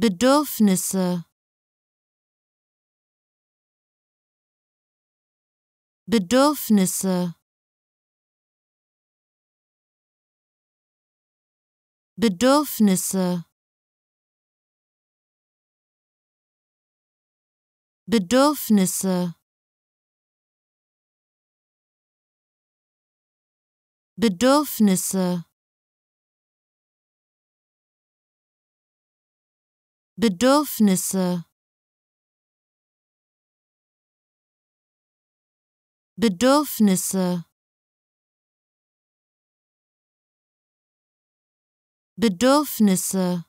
Bedürfnisse Bedürfnisse Bedürfnisse Bedürfnisse Bedürfnisse Bedürfnisse Bedürfnisse Bedürfnisse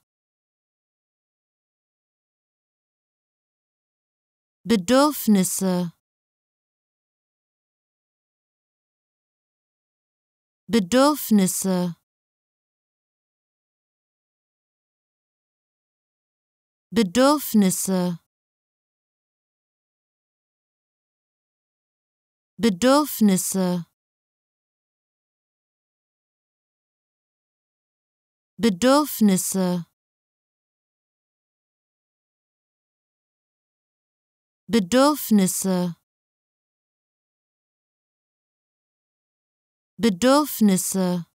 Bedürfnisse Bedürfnisse Bedürfnisse Bedürfnisse Bedürfnisse Bedürfnisse Bedürfnisse